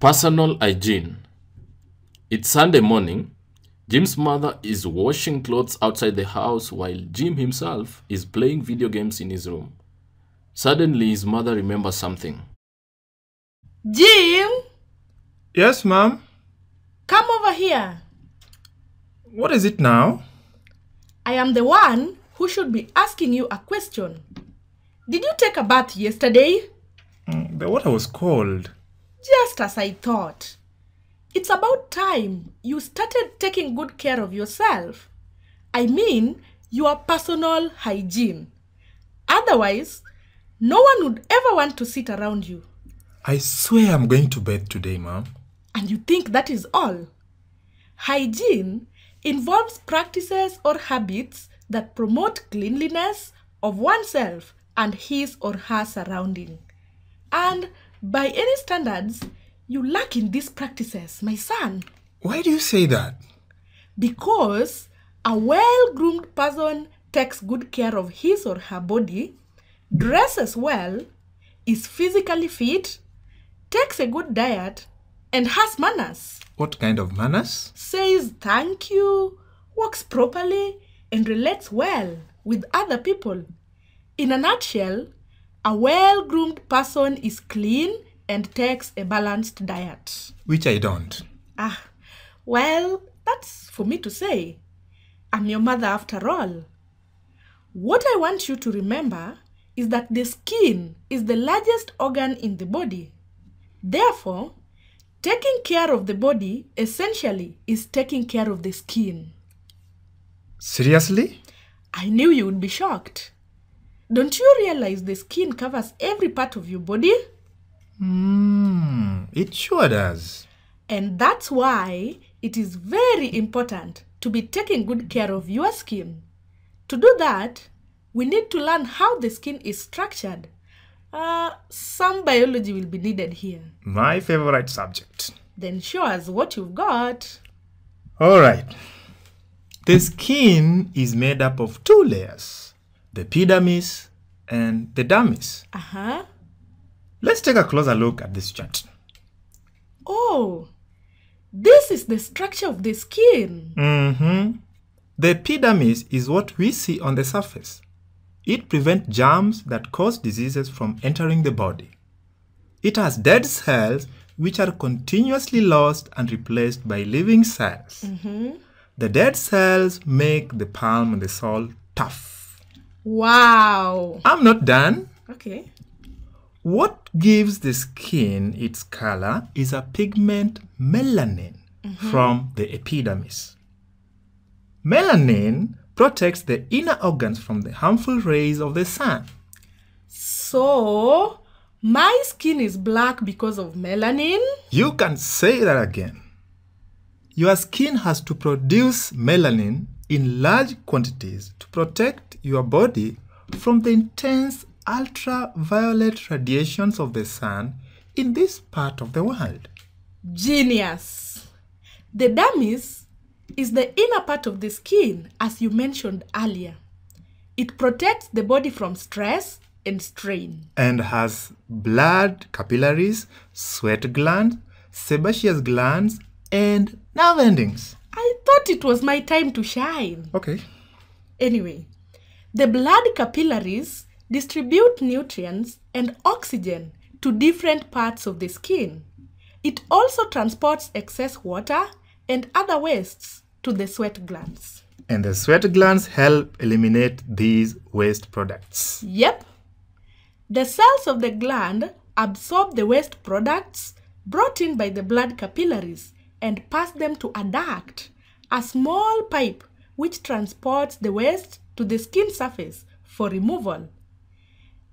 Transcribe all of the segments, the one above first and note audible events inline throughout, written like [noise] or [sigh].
Personal hygiene. It's Sunday morning. Jim's mother is washing clothes outside the house while Jim himself is playing video games in his room. Suddenly, his mother remembers something. Jim! Yes, ma'am? Come over here. What is it now? I am the one who should be asking you a question. Did you take a bath yesterday? Mm, the water was cold just as I thought. It's about time you started taking good care of yourself. I mean, your personal hygiene. Otherwise, no one would ever want to sit around you. I swear I'm going to bed today, Mom. And you think that is all? Hygiene involves practices or habits that promote cleanliness of oneself and his or her surrounding. And by any standards, you lack in these practices, my son. Why do you say that? Because a well groomed person takes good care of his or her body, dresses well, is physically fit, takes a good diet, and has manners. What kind of manners? Says thank you, works properly, and relates well with other people. In a nutshell, a well-groomed person is clean and takes a balanced diet. Which I don't. Ah, well, that's for me to say. I'm your mother after all. What I want you to remember is that the skin is the largest organ in the body. Therefore, taking care of the body essentially is taking care of the skin. Seriously? I knew you would be shocked. Don't you realize the skin covers every part of your body? Hmm, it sure does. And that's why it is very important to be taking good care of your skin. To do that, we need to learn how the skin is structured. Uh, some biology will be needed here. My favorite subject. Then show us what you've got. All right. The skin is made up of two layers the epidermis, and the dermis. Uh-huh. Let's take a closer look at this chart. Oh, this is the structure of the skin. Mm-hmm. The epidermis is what we see on the surface. It prevents germs that cause diseases from entering the body. It has dead cells which are continuously lost and replaced by living cells. Mm -hmm. The dead cells make the palm and the sole tough. Wow. I'm not done. Okay. What gives the skin its color is a pigment melanin mm -hmm. from the epidermis. Melanin protects the inner organs from the harmful rays of the sun. So, my skin is black because of melanin? You can say that again. Your skin has to produce melanin in large quantities to protect your body from the intense ultraviolet radiations of the sun in this part of the world. Genius! The dermis is the inner part of the skin, as you mentioned earlier. It protects the body from stress and strain. And has blood, capillaries, sweat glands, sebaceous glands, and nerve endings thought it was my time to shine. Okay. Anyway, the blood capillaries distribute nutrients and oxygen to different parts of the skin. It also transports excess water and other wastes to the sweat glands. And the sweat glands help eliminate these waste products. Yep. The cells of the gland absorb the waste products brought in by the blood capillaries and pass them to a duct a small pipe which transports the waste to the skin surface for removal.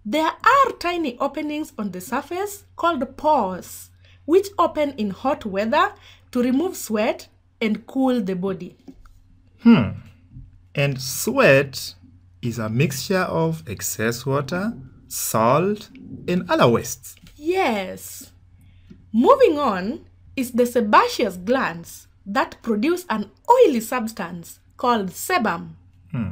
There are tiny openings on the surface called pores, which open in hot weather to remove sweat and cool the body. Hmm. And sweat is a mixture of excess water, salt, and other wastes. Yes. Moving on is the sebaceous glands, that produce an oily substance called sebum. Hmm.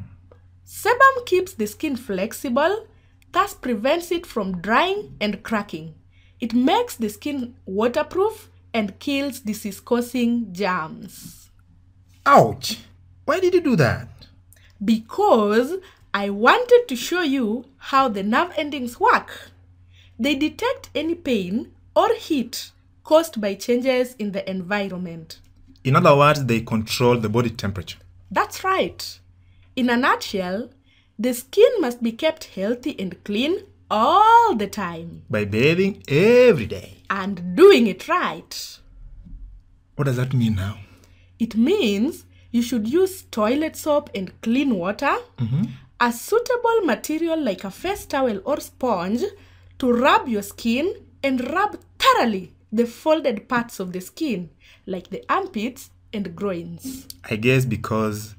Sebum keeps the skin flexible, thus prevents it from drying and cracking. It makes the skin waterproof and kills disease-causing germs. Ouch! Why did you do that? Because I wanted to show you how the nerve endings work. They detect any pain or heat caused by changes in the environment. In other words, they control the body temperature. That's right. In a nutshell, the skin must be kept healthy and clean all the time. By bathing every day. And doing it right. What does that mean now? It means you should use toilet soap and clean water, mm -hmm. a suitable material like a face towel or sponge to rub your skin and rub thoroughly the folded parts of the skin, like the armpits and groins. I guess because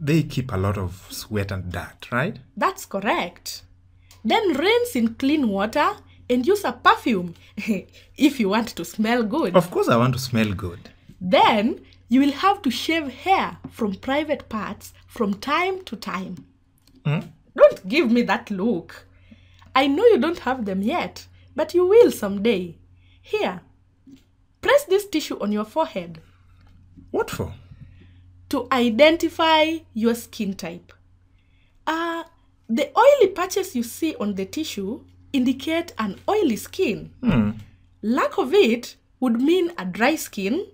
they keep a lot of sweat and dirt, right? That's correct. Then rinse in clean water and use a perfume [laughs] if you want to smell good. Of course, I want to smell good. Then you will have to shave hair from private parts from time to time. Mm? Don't give me that look. I know you don't have them yet, but you will someday. Here, press this tissue on your forehead. What for? To identify your skin type. Uh, the oily patches you see on the tissue indicate an oily skin. Hmm. Lack of it would mean a dry skin,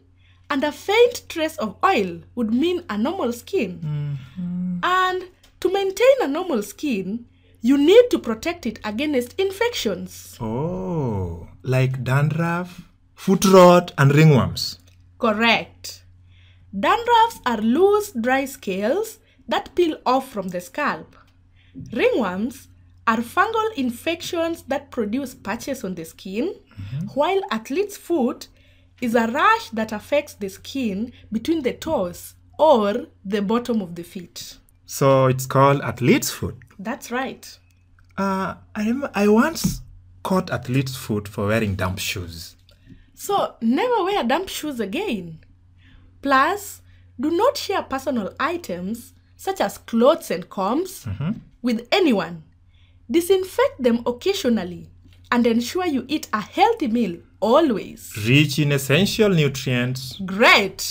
and a faint trace of oil would mean a normal skin. Mm -hmm. And to maintain a normal skin, you need to protect it against infections. Oh like dandruff, foot rot, and ringworms. Correct. Dandruffs are loose, dry scales that peel off from the scalp. Ringworms are fungal infections that produce patches on the skin, mm -hmm. while athlete's foot is a rash that affects the skin between the toes or the bottom of the feet. So it's called athlete's foot? That's right. Uh, I, I once caught athlete's foot for wearing damp shoes. So never wear damp shoes again. Plus, do not share personal items such as clothes and combs mm -hmm. with anyone. Disinfect them occasionally and ensure you eat a healthy meal always. Rich in essential nutrients. Great!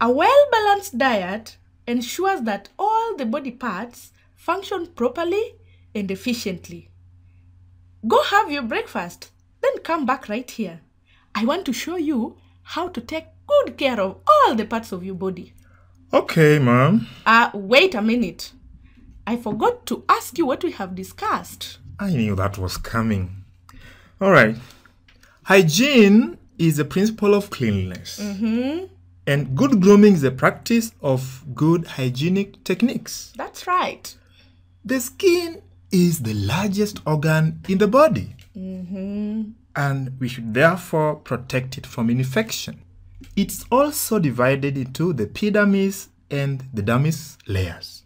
A well balanced diet ensures that all the body parts function properly and efficiently. Go have your breakfast, then come back right here. I want to show you how to take good care of all the parts of your body. Okay, ma'am. Uh, wait a minute. I forgot to ask you what we have discussed. I knew that was coming. All right. Hygiene is the principle of cleanliness. Mm -hmm. And good grooming is the practice of good hygienic techniques. That's right. The skin is the largest organ in the body. Mm-hmm. And we should therefore protect it from infection. It's also divided into the epidermis and the dermis layers.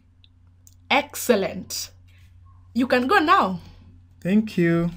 Excellent. You can go now. Thank you.